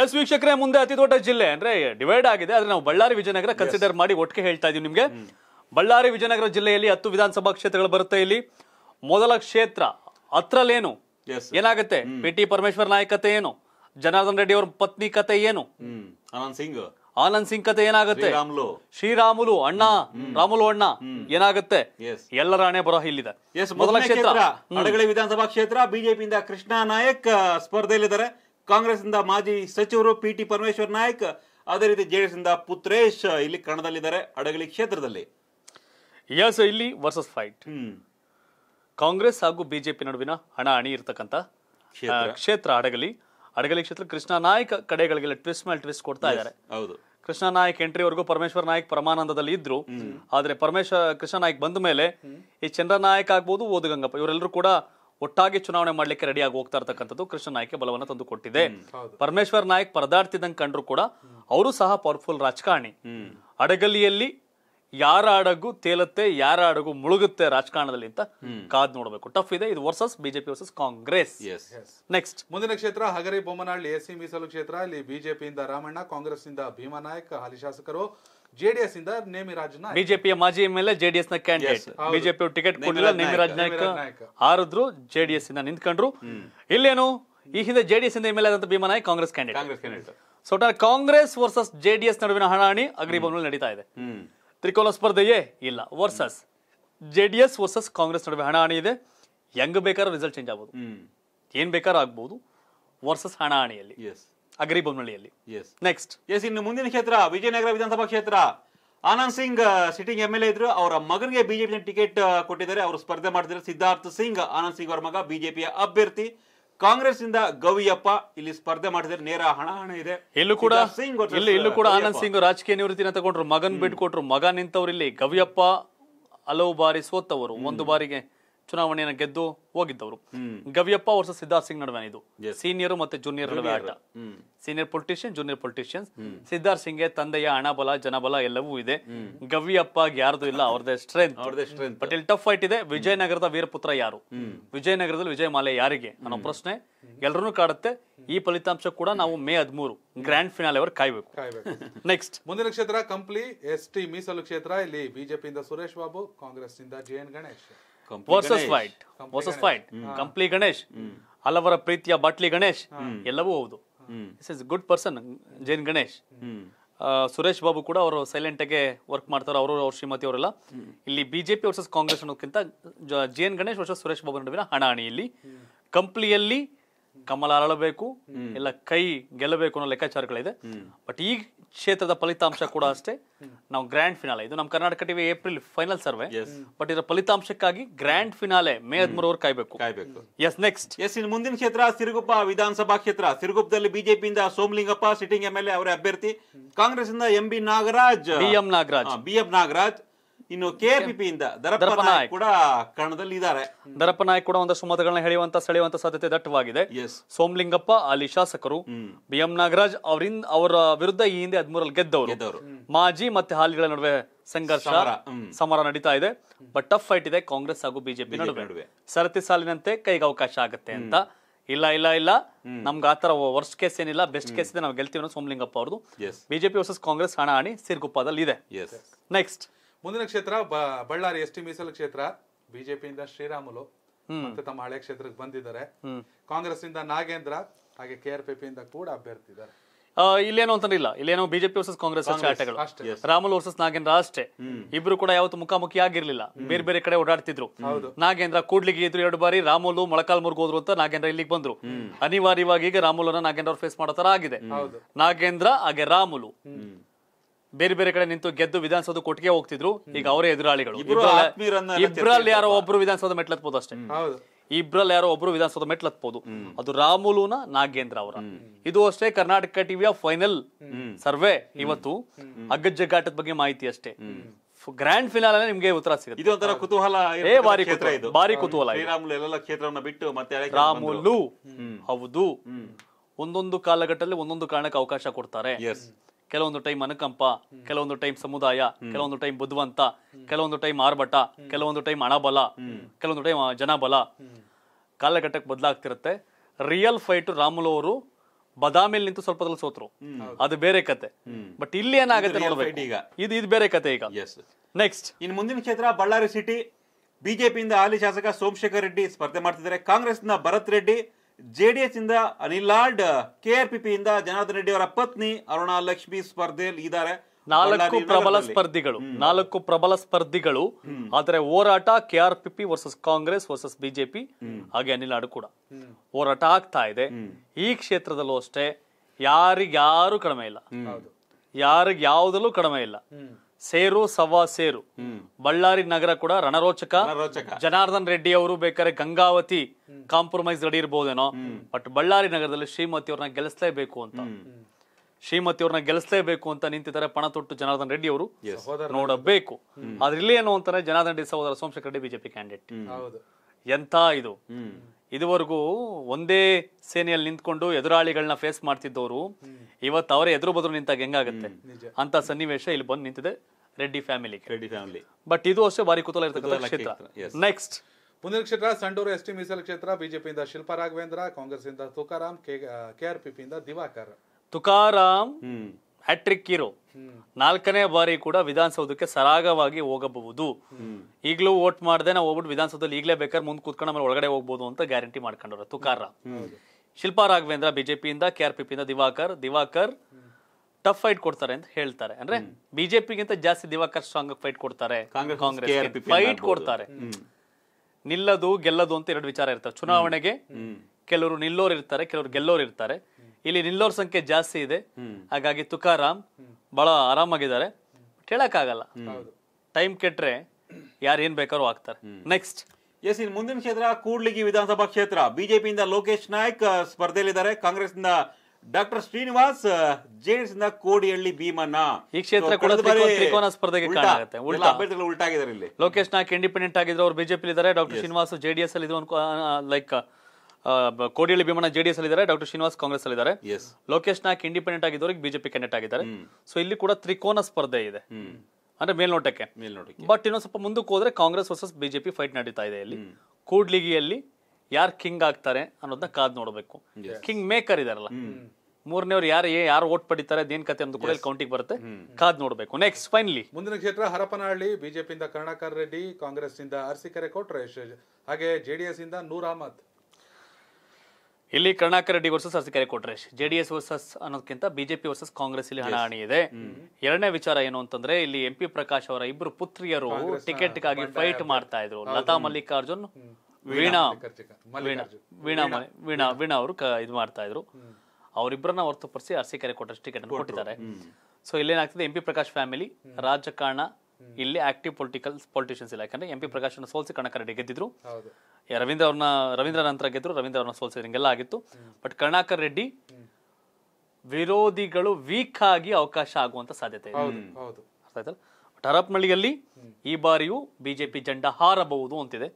S ವೀಕ್ಷಕರೇ ಮುಂದೆ ಅತಿ ದೊಡ್ಡ ಜಿಲ್ಲೆ ಅಂದ್ರೆ ಡಿವೈಡ್ ಆಗಿದೆ ಆದ್ರೆ ನಾವು ಬಳ್ಳಾರಿ ವಿಜಯನಗರ ಕನ್ಸಿಡರ್ ಮಾಡಿ ಒಟ್ಟಿಗೆ ಹೇಳ್ತಾ ಇದೀವಿ ನಿಮಗೆ ಬಳ್ಳಾರಿ ವಿಜಯನಗರ ಜಿಲ್ಲೆಯಲ್ಲಿ ಹತ್ತು ವಿಧಾನಸಭಾ ಕ್ಷೇತ್ರಗಳು ಬರುತ್ತೆ ಇಲ್ಲಿ ಮೊದಲ ಕ್ಷೇತ್ರ ಅತ್ರಲ್ಲೇನು ಏನಾಗುತ್ತೆ ಪಿ ಟಿ ಪರಮೇಶ್ವರ್ ನಾಯಕ್ ಕತೆ ಏನು ಜನಾರ್ದನ್ ರೆಡ್ಡಿ ಅವ್ರ ಪತ್ನಿ ಕತೆ ಏನು ಆನಂದ್ ಸಿಂಗ್ ಆನಂದ್ ಸಿಂಗ್ ಕತೆ ಏನಾಗುತ್ತೆ ಶ್ರೀರಾಮುಲು ಅಣ್ಣ ರಾಮುಲು ಅಣ್ಣ ಏನಾಗುತ್ತೆ ಎಲ್ಲರ ಹಣೆ ಬರೋ ಇಲ್ಲಿದೆ ಮೊದಲ ಕ್ಷೇತ್ರ ವಿಧಾನಸಭಾ ಕ್ಷೇತ್ರ ಬಿಜೆಪಿಯಿಂದ ಕೃಷ್ಣ ನಾಯಕ್ ಸ್ಪರ್ಧೆಯಲ್ಲಿದ್ದಾರೆ ಕಾಂಗ್ರೆಸ್ನಿಂದ ಮಾಜಿ ಸಚಿವರು ಪಿ ಟಿ ಪರಮೇಶ್ವರ್ ನಾಯಕ್ ಅದೇ ರೀತಿ ಜೆಡಿಎಸ್ ಇಂದ ಪುತ್ರೇಶ್ ಇಲ್ಲಿ ಕಣದಲ್ಲಿದ್ದಾರೆ ಅಡಗಲಿ ಕ್ಷೇತ್ರದಲ್ಲಿ ಎಸ್ ಇಲ್ಲಿ ವರ್ಸಸ್ ಫೈಟ್ ಕಾಂಗ್ರೆಸ್ ಹಾಗೂ ಬಿಜೆಪಿ ನಡುವಿನ ಹಣ ಅಣಿ ಇರತಕ್ಕಂತ ಕ್ಷೇತ್ರ ಅಡಗಲಿ ಅಡಗಲಿ ಕ್ಷೇತ್ರ ಕೃಷ್ಣ ನಾಯಕ್ ಕಡೆಗಳಿಗೆ ಟ್ವಿಸ್ಟ್ ಮೇಲೆ ಟ್ವಿಸ್ಟ್ ಕೊಡ್ತಾ ಇದ್ದಾರೆ ಹೌದು ಕೃಷ್ಣ ಎಂಟ್ರಿ ಎಂಟ್ರಿವರೆಗೂ ಪರಮೇಶ್ವರ್ ನಾಯಕ್ ಪ್ರಮಾನಂದದಲ್ಲಿ ಇದ್ರು ಆದ್ರೆ ಪರಮೇಶ್ವರ್ ಕೃಷ್ಣ ನಾಯಕ್ ಬಂದ ಮೇಲೆ ಈ ಚಂದ್ರ ನಾಯಕ್ ಆಗ್ಬೋದು ಓದುಗಂಗಪ್ಪ ಇವರೆಲ್ಲರೂ ಕೂಡ ಒಟ್ಟಾಗಿ ಚುನಾವಣೆ ಮಾಡ್ಲಿಕ್ಕೆ ರೆಡಿಯಾಗಿ ಹೋಗ್ತಾ ಇರ್ತಕ್ಕಂಥದ್ದು ಕೃಷ್ಣ ನಾಯ್ಕೆ ಬಲವನ್ನು ತಂದುಕೊಟ್ಟಿದೆ ಪರಮೇಶ್ವರ್ ನಾಯಕ್ ಪರದಾಡ್ತಿದ್ದಂಗೆ ಕಂಡ್ರು ಕೂಡ ಅವರು ಸಹ ಪವರ್ಫುಲ್ ರಾಜಕಾರಣಿ ಅಡಗಲಿಯಲ್ಲಿ ಯಾರ ಹಡಗು ತೇಲತ್ತೆ ಯಾರ ಹಡಗು ಮುಳುಗುತ್ತೆ ರಾಜಕಾರಣದಲ್ಲಿ ಅಂತ ಕಾದ್ ನೋಡಬೇಕು ಟಫ್ ಇದೆ ಇದು versus BJP versus Congress next ಮುಂದಿನ ಕ್ಷೇತ್ರ ಹಗರಿ ಬೊಮ್ಮನಹಳ್ಳಿ ಎಸಿ ಮೀಸಲು ಕ್ಷೇತ್ರ ಇಲ್ಲಿ ಬಿಜೆಪಿಯಿಂದ ರಾಮಣ್ಣ ಕಾಂಗ್ರೆಸ್ನಿಂದ ಭೀಮಾ ನಾಯಕ್ ಹಾಲಿ ಶಾಸಕರು ಜೆಡಿಎಸ್ ಇಂದ ಬಿಜೆಪಿಯ ಮಾಜಿ ಎಂ ಎಲ್ ಎ ಜೆಡಿಎಸ್ ನ ಕ್ಯಾಂಡಿಡೇಟ್ ಬಿಜೆಪಿ ಟಿಕೆಟ್ ಕೊಡಲಿಲ್ಲ ನೇಮಿರಾಜ್ ನಾಯ್ಕ ಆರಿದ್ರು ಜೆಡಿಎಸ್ ಇಂದ ನಿಂತ್ಕೊಂಡ್ರು ಇಲ್ಲೇನು ಈ ಹಿಂದೆ ಜೆಡಿಎಸ್ ಇಂದ ಎಂ ಆದಂತ Naik Congress candidate so Congress versus JDS ನಡುವಿನ ಹಣಾಹಣಿ ಅಗ್ರಿಭವನದಲ್ಲಿ ನಡೀತಾ ಇದೆ ತ್ರಿಕೋನ ಸ್ಪರ್ಧೆಯೇ ಇಲ್ಲ ವರ್ಸಸ್ ಜೆಡಿಎಸ್ ವರ್ಸಸ್ ಕಾಂಗ್ರೆಸ್ ನಡುವೆ ಹಣಾಹಣಿ ಇದೆ ಹೆಂಗ್ ಬೇಕಾದ್ರೂ ರಿಸಲ್ಟ್ ಚೇಂಜ್ ಆಗ್ಬೋದು ಏನ್ ಬೇಕಾದ್ರೂ ಆಗ್ಬಹುದು ವರ್ಸಸ್ ಹಣಾಹಣಿಯಲ್ಲಿ ಅಗರಿಬೊಮ್ಮನಹಳ್ಳಿಯಲ್ಲಿ ಎಸ್ ನೆಕ್ಸ್ಟ್ ಎಸ್ ಇನ್ನು ಮುಂದಿನ ಕ್ಷೇತ್ರ ವಿಜಯನಗರ ವಿಧಾನಸಭಾ ಕ್ಷೇತ್ರ Anand Singh sitting M L A ಇದ್ರು ಅವರ ಮಗನಿಗೆ ಬಿಜೆಪಿ ಟಿಕೆಟ್ ಕೊಟ್ಟಿದ್ದಾರೆ ಅವರು ಸ್ಪರ್ಧೆ ಮಾಡ್ತಿದ್ದಾರೆ ಸಿದ್ಧಾರ್ಥ ಸಿಂಗ್ ಆನಂದ್ ಸಿಂಗ್ ಅವರ ಮಗ ಬಿಜೆಪಿಯ ಅಭ್ಯರ್ಥಿ ಕಾಂಗ್ರೆಸ್ ಇಂದ ಗವಿಯಪ್ಪ ಇಲ್ಲಿ ಸ್ಪರ್ಧೆ ಮಾಡಿದ್ರೆ ನೇರ ಹಣ ಹಣ ಇದೆ ಇಲ್ಲೂ ಕೂಡ ಸಿಂಗ್ ಇಲ್ಲಿ ಇಲ್ಲೂ ಕೂಡ ಆನಂದ್ ಸಿಂಗ್ ರಾಜಕೀಯ ನಿವೃತ್ತಿನ ತಗೊಂಡ್ರು ಮಗನ್ ಬಿಟ್ಕೊಟ್ರು ಮಗ ನಿಂತವ್ರು ಇಲ್ಲಿ ಗವಿಯಪ್ಪ ಹಲವು ಬಾರಿ ಸೋತವರು ಒಂದು ಬಾರಿಗೆ ಚುನಾವಣೆಯನ್ನು ಗೆದ್ದು ಹೋಗಿದ್ದವರು ಗವಿಯಪ್ಪ ವರ್ಸಸ್ ಸಿದ್ಧಾರ್ಥ್ ಸಿಂಗ್ ನಡುವೆ ಇದು ಸೀನಿಯರ್ ಮತ್ತೆ ಜೂನಿಯರ್ ನಡುವೆ ಆಟ senior politician junior politician Siddharth Singh ತಂದೆಯ ಹಣಬಲ ಜನಬಲ ಎಲ್ಲವೂ ಇದೆ ಗವಿಯಪ್ಪ ಯಾರ್ದು ಇಲ್ಲ ಅವ್ರದೇ ಸ್ಟ್ರೆಂತ್ ಬಟ್ ಇಲ್ಲಿ ಟಫ್ ಫೈಟ್ ಇದೆ ವಿಜಯನಗರದ ವೀರಪುತ್ರ ಯಾರು ವಿಜಯನಗರದಲ್ಲಿ ಮಾಲೆ ಯಾರಿಗೆ ಅನ್ನೋ ಪ್ರಶ್ನೆ ಎಲ್ಲರೂ ಕಾಡುತ್ತೆ ಈ ಫಲಿತಾಂಶ ಕೂಡ ನಾವು ಮೇ ಹದಿಮೂರು ಗ್ರ್ಯಾಂಡ್ ಫಿನಾಲ್ ಅವರು ಕಾಯ್ಬೇಕು ನೆಕ್ಸ್ಟ್ ಮುಂದಿನ ಕ್ಷೇತ್ರ ಕಂಪ್ಲಿ ಎಸ್ ಟಿ ಮೀಸಲು ಕ್ಷೇತ್ರ ಇಲ್ಲಿ ಬಿಜೆಪಿಯಿಂದ ಸುರೇಶ್ ಬಾಬು ಕಾಂಗ್ರೆಸ್ ನಿಂದ J N Ganesh versus fight versus fight Kampli Ganesh ಹಲವರ ಪ್ರೀತಿಯ ಬಾಟ್ಲಿ ಗಣೇಶ್ ಎಲ್ಲವೂ ಹೌದು ಇಸ್ ಇಸ್ ಗುಡ್ ಪರ್ಸನ್ ಜೈನ್ ಗಣೇಶ್ ಸುರೇಶ್ ಬಾಬು ಕೂಡ ಅವರು ಸೈಲೆಂಟ್ ಆಗಿ ವರ್ಕ್ ಮಾಡ್ತಾರೆ ಅವರು ಅವ್ರ ಶ್ರೀಮತಿ ಅವರೆಲ್ಲ ಇಲ್ಲಿ ಬಿಜೆಪಿ ವರ್ಸಸ್ ಕಾಂಗ್ರೆಸ್ ಅನ್ನೋದಕ್ಕಿಂತ ಜೆ ಎನ್ ಗಣೇಶ್ ವರ್ಷ ಸುರೇಶ್ ಬಾಬು ನಡುವಿನ ಹಣಾಹಣಿ ಇಲ್ಲಿ ಕಂಪ್ಲಿಯಲ್ಲಿ ಕಮಲ ಅರಳಬೇಕು ಎಲ್ಲ ಕೈ ಗೆಲ್ಲಬೇಕು ಅನ್ನೋ ಲೆಕ್ಕಾಚಾರಗಳಿದೆ ಬಟ್ ಈಗ ಕ್ಷೇತ್ರದ ಫಲಿತಾಂಶ ಕೂಡ ಅಷ್ಟೇ ನಾವು ಗ್ರ್ಯಾಂಡ್ ಫಿನಾಲೆ ಇದು ನಮ್ಮ Karnataka TV April final survey but ಇದರ ಫಲಿತಾಂಶಕ್ಕಾಗಿ ಗ್ರ್ಯಾಂಡ್ ಫಿನಾಲೆ ಮೇ ಹದಿಮೂರವರು ಕಾಯ್ಬೇಕು ಕಾಯ್ಬೇಕು ಎಸ್ ನೆಕ್ಸ್ಟ್ ಎಸ್ ಇನ್ ಮುಂದಿನ ಕ್ಷೇತ್ರ ಸಿರುಗುಪ್ಪ ವಿಧಾನಸಭಾ ಕ್ಷೇತ್ರ ಸಿರುಗುಪ್ಪದಲ್ಲಿ ಬಿಜೆಪಿಯಿಂದ ಸೋಮಲಿಂಗಪ್ಪ ಸಿಟ್ಟಿಂಗ್ ಎ ಅವರ ಅಭ್ಯರ್ಥಿ ಕಾಂಗ್ರೆಸ್ ಇಂದ M B Nagaraj B M Nagaraj B M Nagaraj ಇನ್ನು ಕೆಪಿಪಿಯಿಂದ ದರಪ್ಪ ನಾಯಕ್ ಕೂಡ ಕಣದಲ್ಲಿ ಇದ್ದಾರೆ ದರಪ್ಪ ಕೂಡ ಒಂದಷ್ಟು ಮತಗಳನ್ನ ಹೇಳುವಂತ ಸೆಳೆಯುವಂತ ಸಾಧ್ಯತೆ ದಟ್ಟವಾಗಿದೆ ಸೋಮಲಿಂಗಪ್ಪ ಅಲ್ಲಿ ಶಾಸಕರು ಬಿ ಎಂ ನಾಗರಾಜ್ ಅವರಿಂದ ಅವರ ವಿರುದ್ಧ ಈ ಹಿಂದೆ ಹದಿಮೂರಲ್ಲಿ ಗೆದ್ದವರು ಮಾಜಿ ಮತ್ತೆ ಹಾಲಿಗಳ ನಡುವೆ ಸಂಘರ್ಷ ಸಮರ ನಡೀತಾ ಇದೆ ಬಟ್ ಟಫ್ ಫೈಟ್ ಇದೆ ಕಾಂಗ್ರೆಸ್ ಹಾಗೂ ಬಿಜೆಪಿ ನಡುವೆ ಸರತಿ ಸಾಲಿನಂತೆ ಕೈಗೆ ಅವಕಾಶ ಆಗುತ್ತೆ ಅಂತ ಇಲ್ಲ ಇಲ್ಲ ಇಲ್ಲ ನಮ್ಗೆ ಆತರ ವರ್ಸ್ಟ್ ಕೇಸ್ ಏನಿಲ್ಲ ಬೆಸ್ಟ್ ಕೇಸ್ ಇದೆ ನಾವು ಗೆಲ್ತೀವಿ ಸೋಮಲಿಂಗಪ್ಪ ಅವ್ರದ್ದು ಬಿಜೆಪಿ ವರ್ಸಸ್ ಕಾಂಗ್ರೆಸ್ ಹಣ ಹಣಿ ಸಿರ್ಗುಪ್ಪದಲ್ಲಿ ಇದೆ ನೆಕ್ಸ್ಟ್ ಮುಂದಿನ ಕ್ಷೇತ್ರ ಬಳ್ಳಾರಿ ಎಸ್ ಟಿ ಮೀಸಲು ಕ್ಷೇತ್ರ ಬಿಜೆಪಿಯಿಂದ ಶ್ರೀರಾಮುಲು ಮತ್ತೆ ತಮ್ಮ ಹಳೆ ಕ್ಷೇತ್ರಕ್ಕೆ ಬಂದಿದ್ದಾರೆ ಕಾಂಗ್ರೆಸ್ ಇಂದ ನಾಗೇಂದ್ರ ಹಾಗೆ ಕೆಆರ್ಪಿಪಿ ಇಂದ ಕೂಡ ಅಭ್ಯರ್ಥಿ ಇದ್ದಾರೆ ಇಲ್ಲೇನೋ ಇಲ್ಲ ಇಲ್ಲೇನೋ ಬಿಜೆಪಿ ವರ್ಸಸ್ ಕಾಂಗ್ರೆಸ್ ಆಟಗಳು ರಾಮುಲ್ ವರ್ಸಸ್ ನಾಗೇಂದ್ರ ಅಷ್ಟೇ ಇಬ್ರು ಕೂಡ ಯಾವತ್ತು ಮುಖಾಮುಖಿ ಆಗಿರ್ಲಿಲ್ಲ ಬೇರೆ ಬೇರೆ ಕಡೆ ಓಡಾಡ್ತಿದ್ರು ನಾಗೇಂದ್ರ ಕೂಡ್ಲಿಗೆ ಇದ್ರು ಎರಡು ಬಾರಿ ರಾಮುಲು ಮೊಳಕಾಲ್ ಹೋದ್ರು ಅಂತ ನಾಗೇಂದ್ರ ಇಲ್ಲಿಗೆ ಬಂದ್ರು ಅನಿವಾರ್ಯವಾಗಿ ಈಗ ರಾಮುಲನ್ನ ನಾಗೇಂದ್ರ ಅವ್ರು ಫೇಸ್ ಮಾಡೋ ತರ ಆಗಿದೆ ನಾಗೇಂದ್ರ ಹಾಗೆ ರಾಮುಲು ಬೇರೆ ಬೇರೆ ಕಡೆ ನಿಂತು ಗೆದ್ದು ವಿಧಾನಸೌಧ ಕೊಟ್ಟಿಗೆ ಹೋಗ್ತಿದ್ರು ಈಗ ಅವರೇ ಎದುರಾಳಿಗಳು ಇಬ್ಬರಲ್ಲಿ ಯಾರೋ ಒಬ್ರು ವಿಧಾನಸೌಧ ಮೆಟ್ಲತ್ಬೋದು ಅಷ್ಟೇ ಇಬ್ರಲ್ಲಿ ಯಾರೋ ಒಬ್ರು ವಿಧಾನಸೌಧ ಮೆಟ್ಲತ್ಬೋದು ಅದು ರಾಮುಲುನ ನಾಗೇಂದ್ರ ಅವರ ಇದು ಅಷ್ಟೇ ಕರ್ನಾಟಕ ಟಿವಿಯ ಫೈನಲ್ ಸರ್ವೆ ಇವತ್ತು ಅಗ್ಗಜ್ಜಗಾಟದ ಬಗ್ಗೆ ಮಾಹಿತಿ ಅಷ್ಟೇ ಗ್ರ್ಯಾಂಡ್ ಫಿನಾಲ್ ನಿಮ್ಗೆ ಉತ್ತರ ಸಿಗುತ್ತೆ ಇದು ಒಂಥರ ಕುತೂಹಲ ಬಾರಿ ಕ್ಷೇತ್ರ ಇದು ಬಾರಿ ಕುತೂಹಲ ಶ್ರೀರಾಮುಲು ಎಲ್ಲ ಕ್ಷೇತ್ರವನ್ನ ಬಿಟ್ಟು ಮತ್ತೆ ರಾಮುಲು ಹೌದು ಒಂದೊಂದು ಕಾಲಘಟ್ಟದಲ್ಲಿ ಒಂದೊಂದು ಕಾರಣಕ್ಕೆ ಅವಕಾಶ ಕೊಡ್ತಾರೆ ಕೆಲವೊಂದು ಟೈಮ್ ಅನುಕಂಪ ಕೆಲವೊಂದು ಟೈಮ್ ಸಮುದಾಯ ಕೆಲವೊಂದು ಟೈಮ್ ಬುದ್ಧಿವಂತ ಕೆಲವೊಂದು ಟೈಮ್ ಆರ್ಭಟ ಕೆಲವೊಂದು ಟೈಮ್ ಹಣಬಲ ಕೆಲವೊಂದು ಟೈಮ್ ಜನಬಲ ಕಾಲಘಟ್ಟಕ್ಕೆ ಬದಲಾಗ್ತಿರುತ್ತೆ ರಿಯಲ್ ಫೈಟ್ ರಾಮುಲು ಅವರು ಬದಾಮಿಲ್ ನಿಂತು ಸ್ವಲ್ಪ ಸೋತ್ರು ಅದು ಬೇರೆ ಕತೆ ಬಟ್ ಇಲ್ಲಿ ಏನಾಗುತ್ತೆ ಈಗ ಇದು ಇದು ಬೇರೆ ಕತೆ ಈಗ ನೆಕ್ಸ್ಟ್ ಇನ್ನು ಮುಂದಿನ ಕ್ಷೇತ್ರ ಬಳ್ಳಾರಿ ಸಿಟಿ ಬಿಜೆಪಿಯಿಂದ ಹಾಲಿ ಶಾಸಕ ಸೋಮಶೇಖರ್ ರೆಡ್ಡಿ ಸ್ಪರ್ಧೆ ಮಾಡ್ತಿದ್ದಾರೆ ಕಾಂಗ್ರೆಸ್ನ Bharat Reddy J D S ಇಂದ Anil Lad K R P P ಇಂದ ಜನಾರ್ದನ್ ರೆಡ್ಡಿ ಅವರ ಪತ್ನಿ ಅರುಣಾ ಲಕ್ಷ್ಮಿ ಸ್ಪರ್ಧೆಯಲ್ಲಿ ಇದ್ದಾರೆ ನಾಲ್ಕು ಪ್ರಬಲ ಸ್ಪರ್ಧಿಗಳು ನಾಲ್ಕು ಪ್ರಬಲ ಸ್ಪರ್ಧಿಗಳು ಆದರೆ ಹೋರಾಟ K R P P versus Congress versus BJP ಹಾಗೆ ಅನಿಲ್ ಕೂಡ ಹೋರಾಟ ಆಗ್ತಾ ಇದೆ ಈ ಕ್ಷೇತ್ರದಲ್ಲೂ ಅಷ್ಟೇ ಯಾರು ಕಡಿಮೆ ಇಲ್ಲ ಯಾರಿಗ ಯಾವುದಲ್ಲೂ ಕಡಿಮೆ ಇಲ್ಲ ಸೇರು ಸವಾ ಸೇರು ಬಳ್ಳಾರಿ ನಗರ ಕೂಡ ರಣರೋಚಕ ಜನಾರ್ದನ್ ರೆಡ್ಡಿ ಅವರು ಬೇಕಾದ್ರೆ ಗಂಗಾವತಿ ಕಾಂಪ್ರಮೈಸ್ ರೆಡಿ ಇರಬಹುದೇನೋ ಬಟ್ ಬಳ್ಳಾರಿ ನಗರದಲ್ಲಿ ಶ್ರೀಮತಿ ಅವ್ರನ್ನ ಗೆಲ್ಲಿಸ್ಲೇಬೇಕು ಅಂತ ಶ್ರೀಮತಿ ಅವ್ರನ್ನ ಗೆಲ್ಲಿಸ್ಲೇಬೇಕು ಅಂತ ನಿಂತಿದ್ದಾರೆ ಪಣ ತೊಟ್ಟು ಜನಾರ್ದನ್ ರೆಡ್ಡಿ ಅವರು ನೋಡಬೇಕು ಆದ್ರೆ ಇಲ್ಲಿ ಏನು ಅಂತಾರೆ ಜನಾರ್ದನ್ ರೆಡ್ಡಿ ಸಹೋದರ ಸೋಮಶೇಖರ್ ರೆಡ್ಡಿ ಬಿಜೆಪಿ ಕ್ಯಾಂಡಿಡೇಟ್ ಎಂತ ಇದು ಇದುವರೆಗೂ ಒಂದೇ ಸೇನೆಯಲ್ಲಿ ನಿಂತ್ಕೊಂಡು ಎದುರಾಳಿಗಳನ್ನ ಫೇಸ್ ಮಾಡ್ತಿದ್ದವರು ಇವತ್ತು ಅವರೇ ಎದುರು ಬದ್ರು ನಿಂತಾಗ ಹೆಂಗಾಗುತ್ತೆ ಅಂತ ಸನ್ನಿವೇಶ ಇಲ್ಲಿ ಬಂದು ನಿಂತಿದೆ Reddy family Reddy family but ಇದು ಅಷ್ಟೇ ಬಾರಿ ಕುತೂಹಲ ಇರ್ತಕ್ಕಂಥ ನೆಕ್ಸ್ಟ್ ಮುಂದಿನ ಕ್ಷೇತ್ರ ಸಂಡೂರು ಎಸ್ ಟಿ ಮೀಸಲು ಕ್ಷೇತ್ರ ಬಿಜೆಪಿಯಿಂದ ಶಿಲ್ಪಾ ರಾಘವೇಂದ್ರ ಕಾಂಗ್ರೆಸ್ ಇಂದ Tukaram K R P Diwakar Tukaram hattrick hero ನಾಲ್ಕನೇ ಬಾರಿ ಕೂಡ ವಿಧಾನಸೌಧಕ್ಕೆ ಸರಾಗವಾಗಿ ಹೋಗಬಹುದು ಈಗಲೂ ವೋಟ್ ಮಾಡದೆ ನಾವು ಹೋಗ್ಬಿಟ್ಟು ವಿಧಾನಸೌಧದಲ್ಲಿ ಈಗಲೇ ಬೇಕಾದ್ರೆ ಮುಂದೆ ಕೂತ್ಕೊಂಡು ಆಮೇಲೆ ಒಳಗಡೆ ಹೋಗ್ಬೋದು ಅಂತ ಗ್ಯಾರಂಟಿ ಮಾಡ್ಕೊಂಡವ್ರ ತುಕಾರ ಶಿಲ್ಪಾ ರಾಘವೇಂದ್ರ ಬಿಜೆಪಿಯಿಂದ ಕೆಆರ್ ಪಿ ಪಿಯಿಂದ ದಿವಾಕರ್ ದಿವಾಕರ್ ಟಫ್ ಫೈಟ್ ಕೊಡ್ತಾರೆ ಅಂತ ಹೇಳ್ತಾರೆ ಅಂದ್ರೆ ಬಿಜೆಪಿಗಿಂತ ಜಾಸ್ತಿ ದಿವಾಕರ್ ಸ್ಟ್ರಾಂಗ್ ಫೈಟ್ ಕೊಡ್ತಾರೆ ಕಾಂಗ್ರೆಸ್ ಫೈಟ್ ಕೊಡ್ತಾರೆ ನಿಲ್ಲದು ಗೆಲ್ಲದು ಅಂತ ಎರಡು ವಿಚಾರ ಇರ್ತವೆ ಚುನಾವಣೆಗೆ ಕೆಲವರು ನಿಲ್ಲೋರು ಇರ್ತಾರೆ ಕೆಲವರು ಗೆಲ್ಲೋರು ಇರ್ತಾರೆ ಇಲ್ಲಿ ನಿಲ್ಲೋರ್ ಸಂಖ್ಯೆ ಜಾಸ್ತಿ ಇದೆ ಹಾಗಾಗಿ ತುಕಾರಾಮ್ ಬಹಳ ಆರಾಮಾಗಿದ್ದಾರೆ ಆಗಲ್ಲ ಟೈಮ್ ಕೆಟ್ರೆ ಯಾರು ಏನ್ ಬೇಕಾದ್ರೂ ಆಗ್ತಾರೆ ನೆಕ್ಸ್ಟ್ ಎಸ್ ಇನ್ ಮುಂದಿನ ಕ್ಷೇತ್ರ ಕೂಡ್ಲಿಗಿ ವಿಧಾನಸಭಾ ಕ್ಷೇತ್ರ ಬಿಜೆಪಿಯಿಂದ ಲೋಕೇಶ್ ನಾಯ್ಕ ಸ್ಪರ್ಧೆಯಲ್ಲಿದ್ದಾರೆ ಇಂದ ಡಾಕ್ಟರ್ ಶ್ರೀನಿವಾಸ್ ಜೆಡಿಎಸ್ ಇಂದ ಕೋಡಿಹಳ್ಳಿ ಭೀಮಣ್ಣ ಈ ಕ್ಷೇತ್ರ ತ್ರಿಕೋನ ಸ್ಪರ್ಧೆಗೆ ಅಭ್ಯರ್ಥಿಗಳು ಉಲ್ಟಾಗಿದ್ದಾರೆ ಇಲ್ಲಿ ಲೋಕೇಶ್ ನಾಯ್ಕ್ ಇಂಡಿಪೆಂಡೆಂಟ್ ಆಗಿದ್ರು ಅವರು ಬಿಜೆಪಿ ಇದ್ದಾರೆ ಡಾಕ್ಟರ್ ಶ್ರೀನಿವಾಸ್ ಜೆಡಿಎಸ್ ಅಲ್ಲಿ ಲೈಕ್ ಕೋಡಿಹಳ್ಳಿ ಭೀಮಣ್ಣ ಜೆಡಿಎಸ್ ಅಲ್ಲಿದ್ದಾರೆ ಡಾಕ್ಟರ್ ಶ್ರೀನಿವಾಸ್ ಕಾಂಗ್ರೆಸ್ ಅಲ್ಲಿದ್ದಾರೆ ಲೋಕೇಶ್ ನಾಯಕ್ ಇಂಡಿಪೆಂಡೆಂಟ್ ಆಗಿದ್ದವರಿಗೆ ಬಿಜೆಪಿ ಕನೆಕ್ಟ್ ಆಗಿದ್ದಾರೆ ಸೊ ಇಲ್ಲಿ ಕೂಡ ತ್ರಿಕೋನ ಸ್ಪರ್ಧೆ ಇದೆ ಅಂದ್ರೆ ಮೇಲ್ನೋಟಕ್ಕೆ ಬಟ್ ಇನ್ನೊಂದು ಸ್ವಲ್ಪ ಮುಂದಕ್ಕೆ ಹೋದ್ರೆ ಕಾಂಗ್ರೆಸ್ ವರ್ಸಸ್ ಬಿಜೆಪಿ ಫೈಟ್ ನಡೀತಾ ಇದೆ ಇಲ್ಲಿ ಕೂಡ್ಲಿಗಿಯಲ್ಲಿ ಯಾರು ಕಿಂಗ್ ಆಗ್ತಾರೆ ಅನ್ನೋದನ್ನ ಕಾದ್ ನೋಡಬೇಕು ಕಿಂಗ್ ಮೇಕರ್ ಇದಾರಲ್ಲ ಮೂರನೇವ್ರು ಯಾರು ಯಾರು ಓಟ್ ಪಡಿತಾರೆ ಅದೇನ್ ಕತೆ ಅಂತ ಕೂಡ ಕೌಂಟಿಗ್ ಬರುತ್ತೆ ಕಾದ್ ನೋಡಬೇಕು ನೆಕ್ಸ್ಟ್ ಫೈನ್ಲಿ ಮುಂದಿನ ಕ್ಷೇತ್ರ ಹರಪನಹಳ್ಳಿ ಬಿಜೆಪಿಯಿಂದ ಕರುಣಾಕರ್ ರೆಡ್ಡಿ ಕಾಂಗ್ರೆಸ್ ಇಂದ ಆರ್ ಸಿ ಹಾಗೆ ಜೆಡಿಎಸ್ ಇಂದ ನೂರ್ ಅಹಮದ್ ಇಲ್ಲಿ Karunakar Reddy versus Arasikere Kotresh J D S versus ಅನ್ನೋದಕ್ಕಿಂತ ಬಿಜೆಪಿ ವರ್ಸಸ್ ಕಾಂಗ್ರೆಸ್ ಇಲ್ಲಿ ಹಣಾಹಣಿ ಇದೆ ಎರಡನೇ ವಿಚಾರ ಏನು ಅಂತಂದ್ರೆ ಇಲ್ಲಿ ಎಂ ಪಿ ಪ್ರಕಾಶ್ ಅವರ ಇಬ್ಬರು ಪುತ್ರಿಯರು ಟಿಕೆಟ್ ಗಾಗಿ ಫೈಟ್ ಮಾಡ್ತಾ ಇದ್ರು ಲತಾ ಮಲ್ಲಿಕಾರ್ಜುನ್ ವೀಣಾ ವೀಣಾ ವೀಣಾ ವೀಣಾ ಅವರು ಇದು ಮಾಡ್ತಾ ಇದ್ರು ಅವರಿಬ್ಬರನ್ನ ಹೊರತುಪಡಿಸಿ ಕೆರೆ ಕೊಟ್ರೇಶ್ ಟಿಕೆಟ್ ಅನ್ನು ಕೊಟ್ಟಿದ್ದಾರೆ ಸೊ ಇಲ್ಲೇನಾಗ್ತದೆ ಎಂ ಪಿ ಪ್ರಕಾಶ್ ಫ್ಯಾಮಿಲಿ ರಾಜಕಾರಣ ಇಲ್ಲಿ ಆಕ್ಟಿವ್ ಪೊಲಿಟಿಕಲ್ ಪಾಲಿಟಿಷಿಯನ್ಸ್ ಇಲ್ಲ ಯಾಕಂದ್ರೆ ಎಂ ಪಿ ಪ್ರಕಾಶ್ ಸೋಲ್ಸಿ ರೆಡ್ಡಿ ಗೆದ್ದಿದ್ರು ರವೀಂದ್ರ ಅವ್ರನ್ನ ರವೀಂದ್ರ ನಂತರ ಗೆದ್ರು ರವೀಂದ್ರ ಅವ್ರನ್ನ ಸೋಲ್ಸಿದ್ರು ಹಿಂಗೆಲ್ಲ ಆಗಿತ್ತು ಬಟ್ ಕರ್ಣಾಕರ್ ರೆಡ್ಡಿ ವಿರೋಧಿಗಳು ವೀಕ್ ಆಗಿ ಅವಕಾಶ ಆಗುವಂತ ಸಾಧ್ಯತೆ ಇದೆ ಟರಪ್ ಈ ಬಾರಿಯೂ ಬಿಜೆಪಿ ಜಂಡ ಹಾರಬಹುದು ಅಂತಿದೆ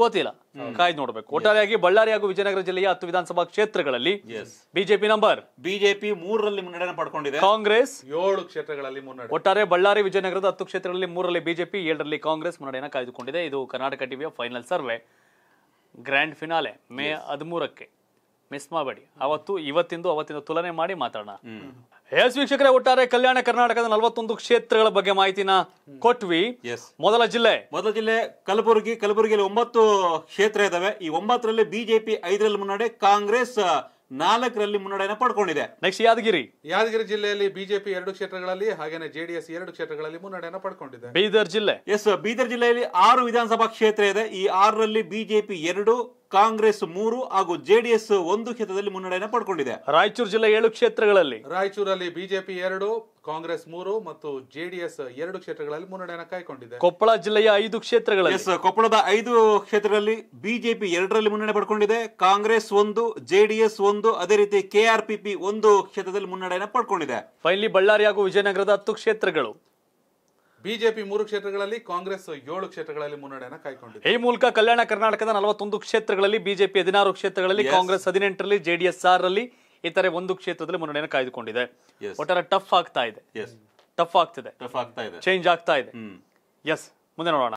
ಗೊತ್ತಿಲ್ಲ ಕಾಯ್ದು ನೋಡ್ಬೇಕು ಒಟ್ಟಾರೆಯಾಗಿ ಬಳ್ಳಾರಿ ಹಾಗೂ ವಿಜಯನಗರ ಜಿಲ್ಲೆಯ ಹತ್ತು ವಿಧಾನಸಭಾ ಕ್ಷೇತ್ರಗಳಲ್ಲಿ ಬಿಜೆಪಿ ನಂಬರ್ ಬಿಜೆಪಿ ಮೂರರಲ್ಲಿ ಮುನ್ನಡೆಯನ್ನು ಪಡ್ಕೊಂಡಿದೆ ಕಾಂಗ್ರೆಸ್ ಏಳು ಕ್ಷೇತ್ರಗಳಲ್ಲಿ ಮುನ್ನಡೆ ಒಟ್ಟಾರೆ ಬಳ್ಳಾರಿ ವಿಜಯನಗರದ ಹತ್ತು ಕ್ಷೇತ್ರಗಳಲ್ಲಿ ಮೂರರಲ್ಲಿ ಬಿಜೆಪಿ ಏಳರಲ್ಲಿ ಕಾಂಗ್ರೆಸ್ ಮುನ್ನಡೆಯನ್ನು ಕಾಯ್ದುಕೊಂಡಿದೆ ಇದು ಕರ್ನಾಟಕ ಟಿವಿಯ final survey grand finale May ಹದಿಮೂರಕ್ಕೆ ಮಿಸ್ ಮಾಡಬೇಡಿ ಅವತ್ತು ಇವತ್ತಿಂದು ಅವತ್ತಿಂದ ತುಲನೆ ಮಾಡಿ ಮಾತಾಡೋಣ ಎಸ್ ವೀಕ್ಷಕರೇ ಒಟ್ಟಾರೆ ಕಲ್ಯಾಣ ಕರ್ನಾಟಕದ ನಲವತ್ತೊಂದು ಕ್ಷೇತ್ರಗಳ ಬಗ್ಗೆ ಮಾಹಿತಿನ ಕೊಟ್ವಿ ಮೊದಲ ಜಿಲ್ಲೆ ಮೊದಲ ಜಿಲ್ಲೆ ಕಲಬುರಗಿ ಕಲಬುರಗಿಯಲ್ಲಿ ಒಂಬತ್ತು ಕ್ಷೇತ್ರ ಇದಾವೆ ಈ ಒಂಬತ್ತರಲ್ಲಿ ಬಿಜೆಪಿ ಐದರಲ್ಲಿ ಮುನ್ನಡೆ ಕಾಂಗ್ರೆಸ್ ನಾಲ್ಕರಲ್ಲಿ ಮುನ್ನಡೆಯನ್ನು ಪಡ್ಕೊಂಡಿದೆ ನೆಕ್ಸ್ಟ್ ಯಾದಗಿರಿ ಯಾದಗಿರಿ ಜಿಲ್ಲೆಯಲ್ಲಿ ಬಿಜೆಪಿ ಎರಡು ಕ್ಷೇತ್ರಗಳಲ್ಲಿ ಹಾಗೇನೆ ಜೆಡಿಎಸ್ ಎರಡು ಕ್ಷೇತ್ರಗಳಲ್ಲಿ ಮುನ್ನಡೆಯನ್ನು ಪಡ್ಕೊಂಡಿದೆ ಬೀದರ್ ಜಿಲ್ಲೆ ಎಸ್ ಬೀದರ್ ಜಿಲ್ಲೆಯಲ್ಲಿ ಆರು ವಿಧಾನಸಭಾ ಕ್ಷೇತ್ರ ಇದೆ ಈ ಆರರಲ್ಲಿ ಬಿಜೆಪಿ ಎರಡು ಕಾಂಗ್ರೆಸ್ ಮೂರು ಹಾಗೂ ಜೆಡಿಎಸ್ ಒಂದು ಕ್ಷೇತ್ರದಲ್ಲಿ ಮುನ್ನಡೆಯನ್ನು ಪಡ್ಕೊಂಡಿದೆ ರಾಯಚೂರು ಜಿಲ್ಲೆ ಏಳು ಕ್ಷೇತ್ರಗಳಲ್ಲಿ ರಾಯಚೂರಲ್ಲಿ ಬಿಜೆಪಿ ಎರಡು ಕಾಂಗ್ರೆಸ್ ಮೂರು ಮತ್ತು ಜೆಡಿಎಸ್ ಎರಡು ಕ್ಷೇತ್ರಗಳಲ್ಲಿ ಮುನ್ನಡೆಯನ್ನು ಕಾಯ್ಕೊಂಡಿದೆ ಕೊಪ್ಪಳ ಜಿಲ್ಲೆಯ ಐದು ಕ್ಷೇತ್ರಗಳಲ್ಲಿ ಎಸ್ ಕೊಪ್ಪಳದ ಐದು ಕ್ಷೇತ್ರಗಳಲ್ಲಿ ಬಿಜೆಪಿ ಎರಡರಲ್ಲಿ ಮುನ್ನಡೆ ಪಡ್ಕೊಂಡಿದೆ ಕಾಂಗ್ರೆಸ್ ಒಂದು ಜೆಡಿಎಸ್ ಒಂದು ಅದೇ ರೀತಿ ಕೆಆರ್ಪಿಪಿ ಒಂದು ಕ್ಷೇತ್ರದಲ್ಲಿ ಮುನ್ನಡೆಯನ್ನು ಪಡ್ಕೊಂಡಿದೆ ಫೈನಲಿ ಬಳ್ಳಾರಿ ಹಾಗೂ ವಿಜಯನಗರದ ಹತ್ತು ಕ್ಷೇತ್ರಗಳು ಬಿಜೆಪಿ ಮೂರು ಕ್ಷೇತ್ರಗಳಲ್ಲಿ ಕಾಂಗ್ರೆಸ್ ಏಳು ಕ್ಷೇತ್ರಗಳಲ್ಲಿ ಮುನ್ನಡೆಯನ್ನು ಕಾಯ್ಕೊಂಡಿದೆ ಈ ಮೂಲಕ ಕಲ್ಯಾಣ ಕರ್ನಾಟಕದ ನಲವತ್ತೊಂದು ಕ್ಷೇತ್ರಗಳಲ್ಲಿ ಬಿಜೆಪಿ ಹದಿನಾರು ಕ್ಷೇತ್ರಗಳಲ್ಲಿ ಕಾಂಗ್ರೆಸ್ ಹದಿನೆಂಟರಲ್ಲಿ ಜೆಡಿಎಸ್ ಆರಲ್ಲಿ ಇತರೆ ಒಂದು ಕ್ಷೇತ್ರದಲ್ಲಿ ಮುನ್ನಡೆಯನ್ನು ಕಾಯ್ದುಕೊಂಡಿದೆ ಒಟ್ಟಾರೆ ಟಫ್ ಆಗ್ತಾ ಇದೆ ಟಫ್ ಆಗ್ತಿದೆ ಟಫ್ ಆಗ್ತಾ ಇದೆ ಚೇಂಜ್ ಆಗ್ತಾ ಇದೆ ಎಸ್ ಮುಂದೆ ನೋಡೋಣ